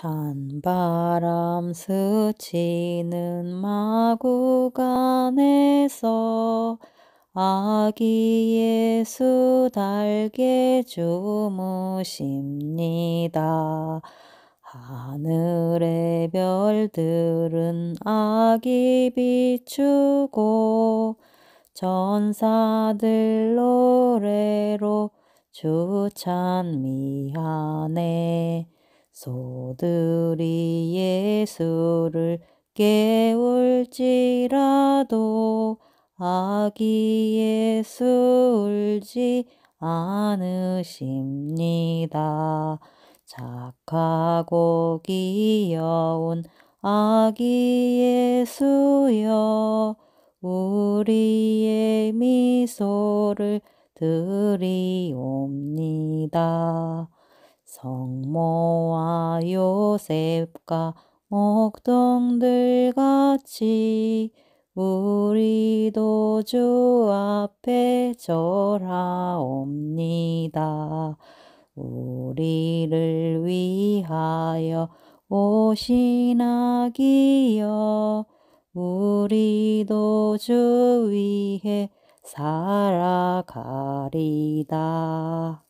찬 바람 스치는 마구간에서 아기 예수 달게 주무십니다. 하늘의 별들은 아기 비추고 전사들 노래로 주 찬미하네. 소들이 예수를 깨울지라도 아기 예수 울지 않으십니다. 착하고 귀여운 아기 예수여 우리의 미소를 드리옵니다. 성모와 요셉과 목동들 같이 우리도 주 앞에 절하옵니다. 우리를 위하여 오신 아기여 우리도 주 위해 살아가리다.